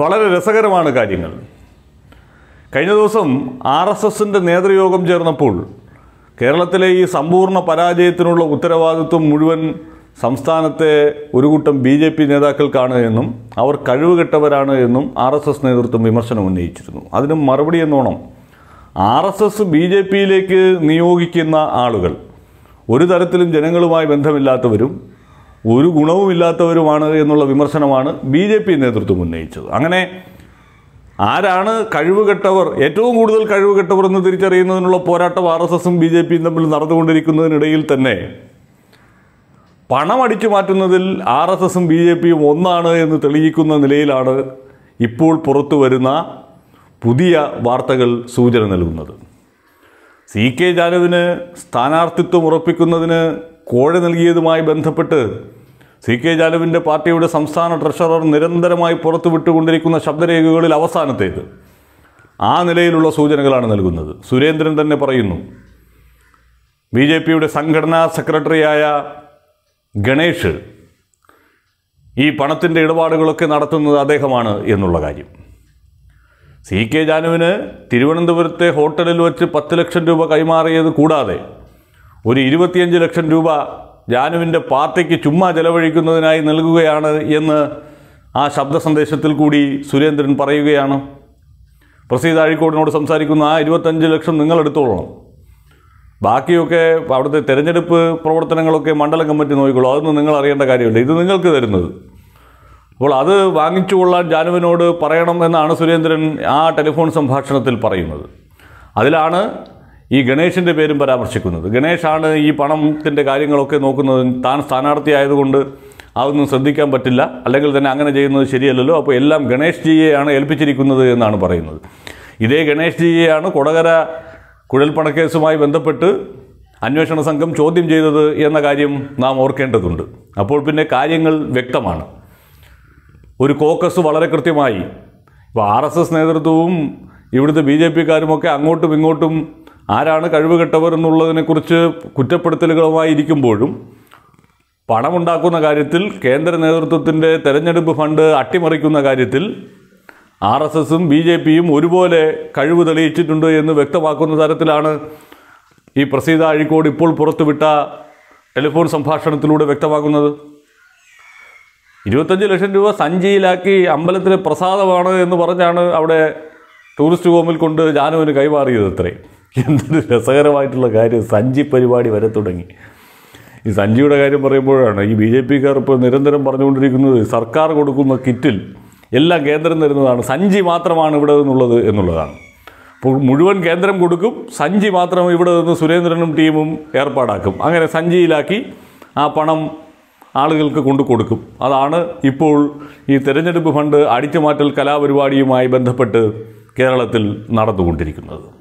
വളരെ രസകരമാണ് കാര്യങ്ങൾ കഴിഞ്ഞ ദിവസം ആർ എസ് എസിൻ്റെ നേതൃയോഗം ചേർന്നപ്പോൾ കേരളത്തിലെ ഈ സമ്പൂർണ്ണ പരാജയത്തിനുള്ള ഉത്തരവാദിത്വം മുഴുവൻ സംസ്ഥാനത്തെ ഒരു കൂട്ടം ബി ജെ പി നേതാക്കൾക്കാണ് എന്നും അവർ കഴിവുകെട്ടവരാണ് എന്നും ആർ എസ് എസ് നേതൃത്വം വിമർശനം ഉന്നയിച്ചിരുന്നു അതിന് മറുപടി എന്നോണം R S S B J പിയിലേക്ക് നിയോഗിക്കുന്ന ആളുകൾ ഒരു തരത്തിലും ജനങ്ങളുമായി ബന്ധമില്ലാത്തവരും ഒരു ഗുണവുമില്ലാത്തവരുമാണ് എന്നുള്ള വിമർശനമാണ് ബി ജെ പി നേതൃത്വം ഉന്നയിച്ചത് അങ്ങനെ ആരാണ് കഴിവുകെട്ടവർ ഏറ്റവും കൂടുതൽ കഴിവുകെട്ടവർ എന്ന് തിരിച്ചറിയുന്നതിനുള്ള പോരാട്ടം ആർ എസ് എസും ബി ജെ പിയും തമ്മിൽ നടന്നുകൊണ്ടിരിക്കുന്നതിനിടയിൽ തന്നെ പണം അടിച്ചു മാറ്റുന്നതിൽ ആർ എസ് എസും ബി ജെ പിയും ഒന്നാണ് എന്ന് തെളിയിക്കുന്ന നിലയിലാണ് ഇപ്പോൾ പുറത്തു വരുന്ന പുതിയ വാർത്തകൾ സൂചന നൽകുന്നത് സി കെ ജാനുവിന് സ്ഥാനാർത്ഥിത്വം ഉറപ്പിക്കുന്നതിന് കോഴ നൽകിയതുമായി ബന്ധപ്പെട്ട് സി കെ ജാലുവിൻ്റെ പാർട്ടിയുടെ സംസ്ഥാന ട്രഷറർ നിരന്തരമായി പുറത്തുവിട്ടുകൊണ്ടിരിക്കുന്ന ശബ്ദരേഖകളിൽ അവസാനത്തേത് ആ നിലയിലുള്ള സൂചനകളാണ് നൽകുന്നത് സുരേന്ദ്രൻ തന്നെ പറയുന്നു ബി ജെ പിയുടെ സംഘടനാ സെക്രട്ടറിയായ ഗണേഷ് ഈ പണത്തിൻ്റെ ഇടപാടുകളൊക്കെ നടത്തുന്നത് അദ്ദേഹമാണ് എന്നുള്ള കാര്യം സി കെ ജാനുവിന് തിരുവനന്തപുരത്തെ ഹോട്ടലിൽ വച്ച് പത്ത് ലക്ഷം രൂപ കൈമാറിയത് കൂടാതെ ഒരു ഇരുപത്തിയഞ്ച് ലക്ഷം രൂപ ജാനുവിൻ്റെ പാർട്ടിക്ക് ചുമ്മാ ചെലവഴിക്കുന്നതിനായി നൽകുകയാണ് എന്ന് ആ ശബ്ദ സന്ദേശത്തിൽ കൂടി സുരേന്ദ്രൻ പറയുകയാണ് പ്രസീത അഴിക്കോടിനോട് സംസാരിക്കുന്ന ആ ഇരുപത്തഞ്ച് ലക്ഷം നിങ്ങൾ എടുത്തോളണം ബാക്കിയൊക്കെ അവിടുത്തെ തിരഞ്ഞെടുപ്പ് പ്രവർത്തനങ്ങളൊക്കെ മണ്ഡലം കമ്മിറ്റി നോക്കിക്കോളൂ അതൊന്നും നിങ്ങൾ അറിയേണ്ട കാര്യമില്ല ഇത് നിങ്ങൾക്ക് തരുന്നത് അപ്പോൾ അത് വാങ്ങിച്ചു കൊള്ളാൻ ജാനുവിനോട് പറയണം എന്നാണ് സുരേന്ദ്രൻ ആ ടെലിഫോൺ സംഭാഷണത്തിൽ പറയുന്നത് അതിലാണ് ഈ ഗണേഷിൻ്റെ പേരും പരാമർശിക്കുന്നത് ഗണേഷാണ് ഈ പണത്തിൻ്റെ കാര്യങ്ങളൊക്കെ നോക്കുന്നത് താൻ ആയതുകൊണ്ട് അതൊന്നും ശ്രദ്ധിക്കാൻ പറ്റില്ല അല്ലെങ്കിൽ തന്നെ അങ്ങനെ ചെയ്യുന്നത് ശരിയല്ലല്ലോ അപ്പോൾ എല്ലാം ഗണേഷ് ജിയെയാണ് ഏൽപ്പിച്ചിരിക്കുന്നത് എന്നാണ് പറയുന്നത് ഇതേ ഗണേഷ് ജിയെയാണ് കൊടകര കുഴൽപ്പണക്കേസുമായി ബന്ധപ്പെട്ട് അന്വേഷണ സംഘം ചോദ്യം ചെയ്തത് എന്ന കാര്യം നാം ഓർക്കേണ്ടതുണ്ട് അപ്പോൾ പിന്നെ കാര്യങ്ങൾ വ്യക്തമാണ് ഒരു കോക്കസ് വളരെ കൃത്യമായി ഇപ്പോൾ ആർ എസ് എസ് നേതൃത്വവും ഇവിടുത്തെ ബി ജെ പിക്കാരുമൊക്കെ അങ്ങോട്ടും ഇങ്ങോട്ടും ആരാണ് കഴിവ് കെട്ടവർ എന്നുള്ളതിനെക്കുറിച്ച് കുറ്റപ്പെടുത്തലുകളുമായി ഇരിക്കുമ്പോഴും പണമുണ്ടാക്കുന്ന കാര്യത്തിൽ കേന്ദ്ര നേതൃത്വത്തിൻ്റെ തെരഞ്ഞെടുപ്പ് ഫണ്ട് അട്ടിമറിക്കുന്ന കാര്യത്തിൽ ആർ എസ് എസും ബി ജെ പിയും ഒരുപോലെ കഴിവ് തെളിയിച്ചിട്ടുണ്ട് എന്ന് വ്യക്തമാക്കുന്ന തരത്തിലാണ് ഈ പ്രസീത അഴിക്കോട് ഇപ്പോൾ പുറത്തുവിട്ട ടെലിഫോൺ സംഭാഷണത്തിലൂടെ വ്യക്തമാക്കുന്നത് ഇരുപത്തഞ്ച് ലക്ഷം രൂപ സഞ്ചിയിലാക്കി അമ്പലത്തിലെ പ്രസാദമാണ് എന്ന് പറഞ്ഞാണ് അവിടെ ടൂറിസ്റ്റ് ഹോമിൽ കൊണ്ട് ജാനുവിന് കൈമാറിയത് അത്രയും എന്തൊരു രസകരമായിട്ടുള്ള കാര്യം സഞ്ജി പരിപാടി വരെ തുടങ്ങി ഈ സഞ്ജിയുടെ കാര്യം പറയുമ്പോഴാണ് ഈ ബി ജെ പിക്കാർ ഇപ്പോൾ നിരന്തരം പറഞ്ഞുകൊണ്ടിരിക്കുന്നത് സർക്കാർ കൊടുക്കുന്ന കിറ്റിൽ എല്ലാം കേന്ദ്രം തരുന്നതാണ് സഞ്ചി മാത്രമാണ് ഇവിടെ നിന്നുള്ളത് എന്നുള്ളതാണ് അപ്പോൾ മുഴുവൻ കേന്ദ്രം കൊടുക്കും സഞ്ചി മാത്രം ഇവിടെ നിന്ന് സുരേന്ദ്രനും ടീമും ഏർപ്പാടാക്കും അങ്ങനെ സഞ്ചിയിലാക്കി ആ പണം ആളുകൾക്ക് കൊണ്ടു കൊടുക്കും അതാണ് ഇപ്പോൾ ഈ തെരഞ്ഞെടുപ്പ് ഫണ്ട് അടിച്ചുമാറ്റൽ കലാപരിപാടിയുമായി ബന്ധപ്പെട്ട് കേരളത്തിൽ നടന്നുകൊണ്ടിരിക്കുന്നത്